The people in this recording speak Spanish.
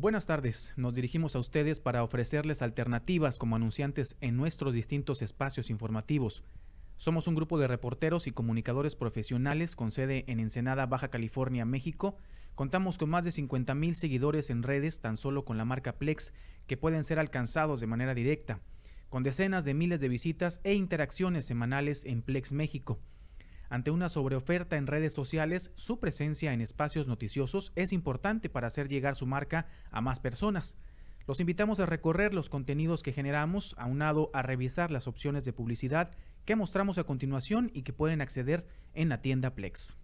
Buenas tardes, nos dirigimos a ustedes para ofrecerles alternativas como anunciantes en nuestros distintos espacios informativos. Somos un grupo de reporteros y comunicadores profesionales con sede en Ensenada, Baja California, México. Contamos con más de 50 mil seguidores en redes tan solo con la marca Plex, que pueden ser alcanzados de manera directa, con decenas de miles de visitas e interacciones semanales en Plex México. Ante una sobreoferta en redes sociales, su presencia en espacios noticiosos es importante para hacer llegar su marca a más personas. Los invitamos a recorrer los contenidos que generamos, aunado a revisar las opciones de publicidad que mostramos a continuación y que pueden acceder en la tienda Plex.